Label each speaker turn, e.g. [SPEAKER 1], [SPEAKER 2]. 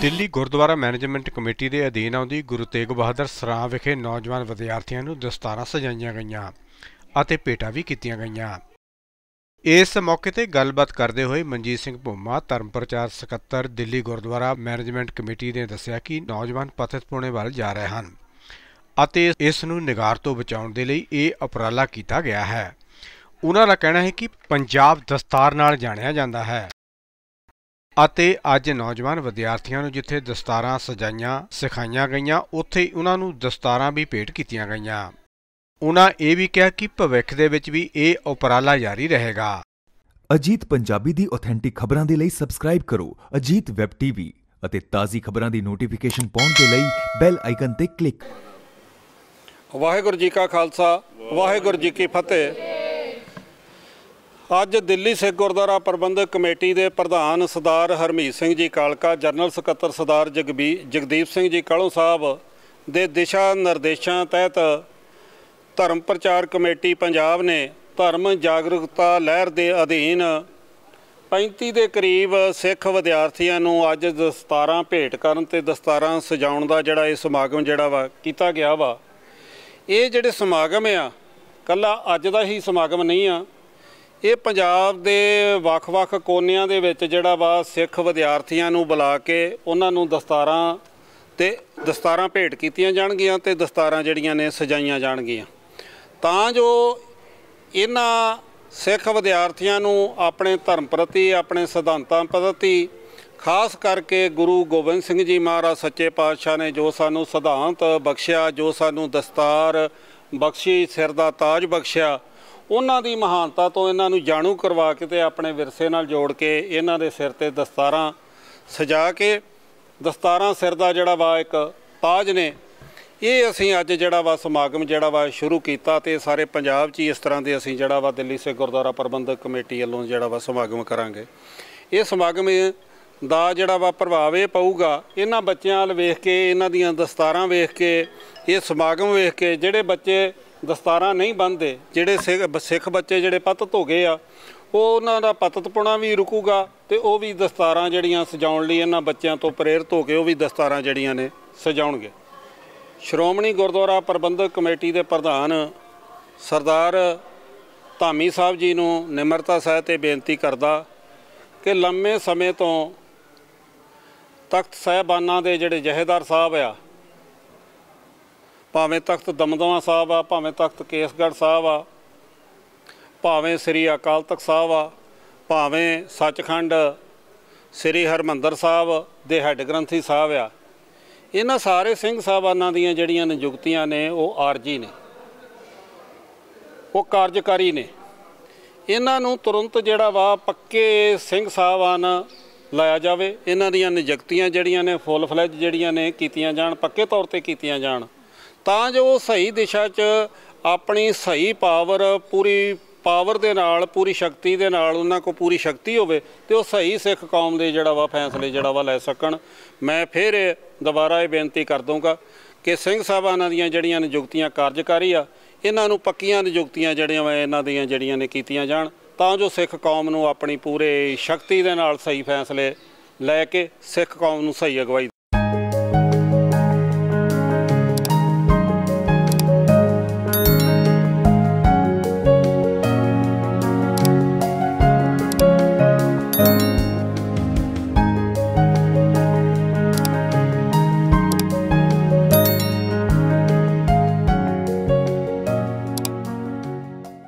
[SPEAKER 1] Delhi Gurdwara management committee ਦੇ ਅਧੀਨ ਆਉਂਦੀ ਗੁਰੂ ਤੇਗ ਬਹਾਦਰ ਸਰਾਂ ਵਿਖੇ ਨੌਜਵਾਨ ਵਿਦਿਆਰਥੀਆਂ ਨੂੰ ਦਸਤਾਰਾਂ ਸਜਾਈਆਂ ਗਈਆਂ ਅਤੇ ਪੇਟਾ ਵੀ ਕੀਤੀਆਂ ਗਈਆਂ ਇਸ ਮੌਕੇ ਤੇ ਗੱਲਬਾਤ ਕਰਦੇ ਹੋਏ ਮਨਜੀਤ ਸਿੰਘ ਭੁੰਮਾ ਧਰਮ ਪ੍ਰਚਾਰ ਸਕੱਤਰ ਦਿੱਲੀ ਗੁਰਦੁਆਰਾ ਮੈਨੇਜਮੈਂਟ ਕਮੇਟੀ ਨੇ ਦੱਸਿਆ ਕਿ ਨੌਜਵਾਨ ਪਥਤ ਪੁਣੇ ਵੱਲ ਜਾ ਰਹੇ ਹਨ ਅਤੇ ਇਸ ਨੂੰ ਨਿਗਾਰ ਤੋਂ ਬਚਾਉਣ ਦੇ ਲਈ ਇਹ ਉਪਰਾਲਾ ਕੀਤਾ ਗਿਆ ਹੈ ਉਹਨਾਂ ਦਾ ਕਹਿਣਾ ਹੈ ਕਿ ਪੰਜਾਬ ਦਸਤਾਰ ਨਾਲ ਜਾਣਿਆ ਜਾਂਦਾ ਹੈ ਅਤੇ ਅੱਜ ਨੌਜਵਾਨ ਵਿਦਿਆਰਥੀਆਂ ਨੂੰ ਜਿੱਥੇ ਦਸਤਾਰਾਂ ਸਜਾਈਆਂ ਸਿਖਾਈਆਂ ਗਈਆਂ ਉੱਥੇ ਉਹਨਾਂ ਨੂੰ ਦਸਤਾਰਾਂ ਵੀ ਭੇਟ ਕੀਤੀਆਂ ਗਈਆਂ ਉਹਨਾਂ ਇਹ ਵੀ ਕਿਹਾ ਕਿ ਭਵਿੱਖ ਦੇ ਵਿੱਚ ਵੀ ਇਹ ਉਪਰਾਲਾ ਜਾਰੀ ਰਹੇਗਾ ਅਜੀਤ ਪੰਜਾਬੀ ਦੀ ਆਥੈਂਟਿਕ ਖਬਰਾਂ ਦੇ ਲਈ ਸਬਸਕ੍ਰਾਈਬ ਕਰੋ ਅਜੀਤ ਵੈਬ ਟੀਵੀ ਅਤੇ ਤਾਜ਼ੀ ਖਬਰਾਂ ਦੀ ਨੋਟੀਫਿਕੇਸ਼ਨ ਪਾਉਣ ਦੇ ਲਈ ਬੈਲ ਆਈਕਨ ਤੇ ਕਲਿੱਕ
[SPEAKER 2] ਵਾਹਿਗੁਰੂ ਜੀ ਕਾ ਖਾਲਸਾ ਵਾਹਿਗੁਰੂ ਜੀ ਕੀ ਫਤਿਹ ਅੱਜ ਦਿੱਲੀ ਸਿੱਖ ਗੁਰਦੁਆਰਾ ਪ੍ਰਬੰਧਕ ਕਮੇਟੀ ਦੇ ਪ੍ਰਧਾਨ ਸਰਦਾਰ ਹਰਮੀਤ ਸਿੰਘ ਜੀ ਕਾਲਕਾ ਜਨਰਲ ਸਕੱਤਰ ਸਰਦਾਰ ਜਗਬੀ ਜਗਦੀਪ ਸਿੰਘ ਜੀ ਕਾਲੋ ਸਾਹਿਬ ਦੇ ਦਿਸ਼ਾ ਨਿਰਦੇਸ਼ਾਂ ਤਹਿਤ ਧਰਮ ਪ੍ਰਚਾਰ ਕਮੇਟੀ ਪੰਜਾਬ ਨੇ ਧਰਮ ਜਾਗਰੂਕਤਾ ਲਹਿਰ ਦੇ ਅਧੀਨ 35 ਦੇ ਕਰੀਬ ਸਿੱਖ ਵਿਦਿਆਰਥੀਆਂ ਨੂੰ ਅੱਜ ਦਸਤਾਰਾਂ ਭੇਟ ਕਰਨ ਤੇ ਦਸਤਾਰਾਂ ਸਜਾਉਣ ਦਾ ਜਿਹੜਾ ਇਹ ਸਮਾਗਮ ਜਿਹੜਾ ਵਾ ਕੀਤਾ ਗਿਆ ਵਾ ਇਹ ਜਿਹੜੇ ਸਮਾਗਮ ਆ ਕੱਲਾ ਅੱਜ ਦਾ ਹੀ ਸਮਾਗਮ ਨਹੀਂ ਆ ਇਹ ਪੰਜਾਬ ਦੇ ਵੱਖ-ਵੱਖ ਕੋਨਿਆਂ ਦੇ ਵਿੱਚ ਜਿਹੜਾ ਵਾ ਸਿੱਖ ਵਿਦਿਆਰਥੀਆਂ ਨੂੰ ਬੁਲਾ ਕੇ ਉਹਨਾਂ ਨੂੰ ਦਸਤਾਰਾਂ ਤੇ ਦਸਤਾਰਾਂ ਭੇਟ ਕੀਤੀਆਂ ਜਾਣਗੀਆਂ ਤੇ ਦਸਤਾਰਾਂ ਜਿਹੜੀਆਂ ਨੇ ਸਜਾਈਆਂ ਜਾਣਗੀਆਂ ਤਾਂ ਜੋ ਇਹਨਾਂ ਸਿੱਖ ਵਿਦਿਆਰਥੀਆਂ ਨੂੰ ਆਪਣੇ ਧਰਮ ਪ੍ਰਤੀ ਆਪਣੇ ਸਿਧਾਂਤਾਂ ਪ੍ਰਤੀ ਖਾਸ ਕਰਕੇ ਗੁਰੂ ਗੋਬਿੰਦ ਸਿੰਘ ਜੀ ਮਹਾਰਾਜ ਸੱਚੇ ਪਾਤਸ਼ਾਹ ਨੇ ਜੋ ਸਾਨੂੰ ਸਿਧਾਂਤ ਬਖਸ਼ਿਆ ਜੋ ਸਾਨੂੰ ਦਸਤਾਰ ਬਖਸ਼ੀ ਸਿਰ ਦਾ ਤਾਜ ਬਖਸ਼ਿਆ ਉਹਨਾਂ ਦੀ ਮਹਾਨਤਾ ਤੋਂ ਇਹਨਾਂ ਨੂੰ ਜਾਣੂ ਕਰਵਾ ਕੇ ਤੇ ਆਪਣੇ ਵਿਰਸੇ ਨਾਲ ਜੋੜ ਕੇ ਇਹਨਾਂ ਦੇ ਸਿਰ ਤੇ ਦਸਤਾਰਾਂ ਸਜਾ ਕੇ ਦਸਤਾਰਾਂ ਸਿਰ ਦਾ ਜਿਹੜਾ ਵਾ ਇੱਕ ਤਾਜ ਨੇ ਇਹ ਅਸੀਂ ਅੱਜ ਜਿਹੜਾ ਵਾ ਸਮਾਗਮ ਜਿਹੜਾ ਵਾ ਸ਼ੁਰੂ ਕੀਤਾ ਤੇ ਸਾਰੇ ਪੰਜਾਬ 'ਚ ਇਸ ਤਰ੍ਹਾਂ ਦੇ ਅਸੀਂ ਜਿਹੜਾ ਵਾ ਦਿੱਲੀ ਸੇ ਗੁਰਦੁਆਰਾ ਪ੍ਰਬੰਧਕ ਕਮੇਟੀ ਵੱਲੋਂ ਜਿਹੜਾ ਵਾ ਸਮਾਗਮ ਕਰਾਂਗੇ ਇਹ ਸਮਾਗਮ ਦਾ ਜਿਹੜਾ ਵਾ ਪ੍ਰਭਾਵ ਇਹ ਪਊਗਾ ਇਹਨਾਂ ਬੱਚਿਆਂ ਵੱਲ ਵੇਖ ਕੇ ਇਹਨਾਂ ਦੀਆਂ ਦਸਤਾਰਾਂ ਵੇਖ ਕੇ ਇਹ ਸਮਾਗਮ ਵੇਖ ਕੇ ਜਿਹੜੇ ਬੱਚੇ ਦਸਤਾਰਾਂ ਨਹੀਂ ਬੰਨਦੇ ਜਿਹੜੇ ਸਿੱਖ ਬੱਚੇ ਜਿਹੜੇ ਪੱਤ ਹੋ ਗਏ ਆ ਉਹ ਉਹਨਾਂ ਦਾ ਪੁਣਾ ਵੀ ਰੁਕੂਗਾ ਤੇ ਉਹ ਵੀ ਦਸਤਾਰਾਂ ਜਿਹੜੀਆਂ ਸਜਾਉਣ ਲਈ ਇਹਨਾਂ ਬੱਚਿਆਂ ਤੋਂ ਪ੍ਰੇਰਿਤ ਹੋ ਕੇ ਉਹ ਵੀ ਦਸਤਾਰਾਂ ਜਿਹੜੀਆਂ ਨੇ ਸਜਾਉਣਗੇ ਸ਼੍ਰੋਮਣੀ ਗੁਰਦੁਆਰਾ ਪ੍ਰਬੰਧਕ ਕਮੇਟੀ ਦੇ ਪ੍ਰਧਾਨ ਸਰਦਾਰ ਧਾਮੀ ਸਾਹਿਬ ਜੀ ਨੂੰ ਨਿਮਰਤਾ ਸਹਿਤ ਇਹ ਬੇਨਤੀ ਕਰਦਾ ਕਿ ਲੰਮੇ ਸਮੇਂ ਤੋਂ ਤਖਤ ਸਹਿਬਾਨਾਂ ਦੇ ਜਿਹੜੇ ਜਹੇਦਾਰ ਸਾਹਿਬ ਆ ਭਾਵੇਂ ਤਖਤ ਦਮਦਮਾ ਸਾਹਿਬ ਆ ਭਾਵੇਂ ਤਖਤ ਕੇਸਗੜ੍ਹ ਸਾਹਿਬ ਆ ਭਾਵੇਂ ਸ੍ਰੀ ਅਕਾਲ ਤਖਤ ਸਾਹਿਬ ਆ ਭਾਵੇਂ ਸੱਚਖੰਡ ਸ੍ਰੀ ਹਰਮੰਦਰ ਸਾਹਿਬ ਦੇ ਹੈੱਡ ਗ੍ਰੰਥੀ ਸਾਹਿਬ ਆ ਇਹਨਾਂ ਸਾਰੇ ਸਿੰਘ ਸਾਹਿਬਾਨਾਂ ਦੀਆਂ ਜਿਹੜੀਆਂ ਨਿਯੁਕਤੀਆਂ ਨੇ ਉਹ ਆਰਜੀ ਨੇ ਉਹ ਕਾਰਜਕਾਰੀ ਨੇ ਇਹਨਾਂ ਨੂੰ ਤੁਰੰਤ ਜਿਹੜਾ ਵਾ ਪੱਕੇ ਸਿੰਘ ਸਾਹਿਬਾਨ ਲਾਇਆ ਜਾਵੇ ਇਹਨਾਂ ਦੀਆਂ ਨਿਯੁਕਤੀਆਂ ਜਿਹੜੀਆਂ ਨੇ ਫੁੱਲ ਫਲੈਜ ਜਿਹੜੀਆਂ ਨੇ ਕੀਤੀਆਂ ਜਾਣ ਪੱਕੇ ਤੌਰ ਤੇ ਕੀਤੀਆਂ ਜਾਣ ਤਾਂ ਜੋ ਉਹ ਸਹੀ ਦਿਸ਼ਾ 'ਚ ਆਪਣੀ ਸਹੀ ਪਾਵਰ ਪੂਰੀ ਪਾਵਰ ਦੇ ਨਾਲ ਪੂਰੀ ਸ਼ਕਤੀ ਦੇ ਨਾਲ ਉਹਨਾਂ ਕੋ ਪੂਰੀ ਸ਼ਕਤੀ ਹੋਵੇ ਤੇ ਉਹ ਸਹੀ ਸਿੱਖ ਕੌਮ ਦੇ ਜਿਹੜਾ ਵਾ ਫੈਸਲੇ ਜਿਹੜਾ ਵਾ ਲੈ ਸਕਣ ਮੈਂ ਫਿਰ ਦੁਬਾਰਾ ਇਹ ਬੇਨਤੀ ਕਰ ਦੂੰਗਾ ਕਿ ਸਿੰਘ ਸਾਹਿਬਾਨਾਂ ਦੀਆਂ ਜਿਹੜੀਆਂ ਨਿਯੁਕਤੀਆਂ ਕਾਰਜਕਾਰੀ ਆ ਇਹਨਾਂ ਨੂੰ ਪੱਕੀਆਂ ਨਿਯੁਕਤੀਆਂ ਜਿਹੜੀਆਂ ਵਾ ਇਹਨਾਂ ਦੀਆਂ ਜਿਹੜੀਆਂ ਨੇ ਕੀਤੀਆਂ ਜਾਣ ਤਾਂ ਜੋ ਸਿੱਖ ਕੌਮ ਨੂੰ ਆਪਣੀ ਪੂਰੇ ਸ਼ਕਤੀ ਦੇ ਨਾਲ ਸਹੀ ਫੈਸਲੇ ਲੈ ਕੇ ਸਿੱਖ ਕੌਮ ਨੂੰ ਸਹੀ ਅਗਵਾਈ